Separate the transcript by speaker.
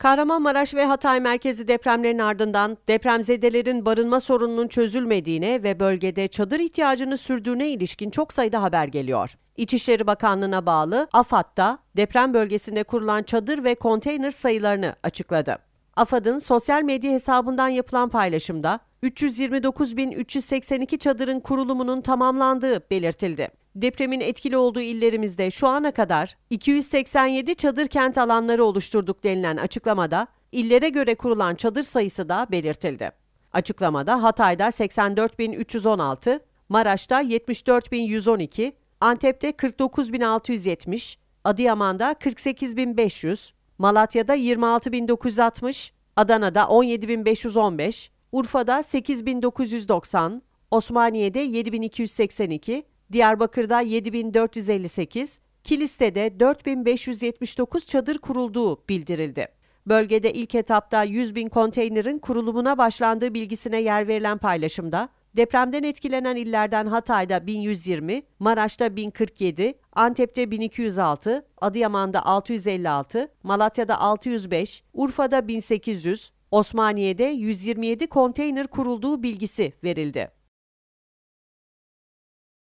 Speaker 1: Kahramanmaraş ve Hatay merkezi depremlerin ardından depremzedelerin barınma sorununun çözülmediğine ve bölgede çadır ihtiyacını sürdüğüne ilişkin çok sayıda haber geliyor. İçişleri Bakanlığı'na bağlı AFAD'da deprem bölgesinde kurulan çadır ve konteyner sayılarını açıkladı. AFAD'ın sosyal medya hesabından yapılan paylaşımda 329.382 çadırın kurulumunun tamamlandığı belirtildi. Depremin etkili olduğu illerimizde şu ana kadar 287 çadır kent alanları oluşturduk denilen açıklamada illere göre kurulan çadır sayısı da belirtildi. Açıklamada Hatay'da 84.316, Maraş'ta 74.112, Antep'te 49.670, Adıyaman'da 48.500, Malatya'da 26.960, Adana'da 17.515, Urfa'da 8.990, Osmaniye'de 7.282, Diyarbakır'da 7458, Kiliste'de 4579 çadır kurulduğu bildirildi. Bölgede ilk etapta 100 bin konteynerin kurulumuna başlandığı bilgisine yer verilen paylaşımda, depremden etkilenen illerden Hatay'da 1120, Maraş'ta 1047, Antep'te 1206, Adıyaman'da 656, Malatya'da 605, Urfa'da 1800, Osmaniye'de 127 konteyner kurulduğu bilgisi verildi.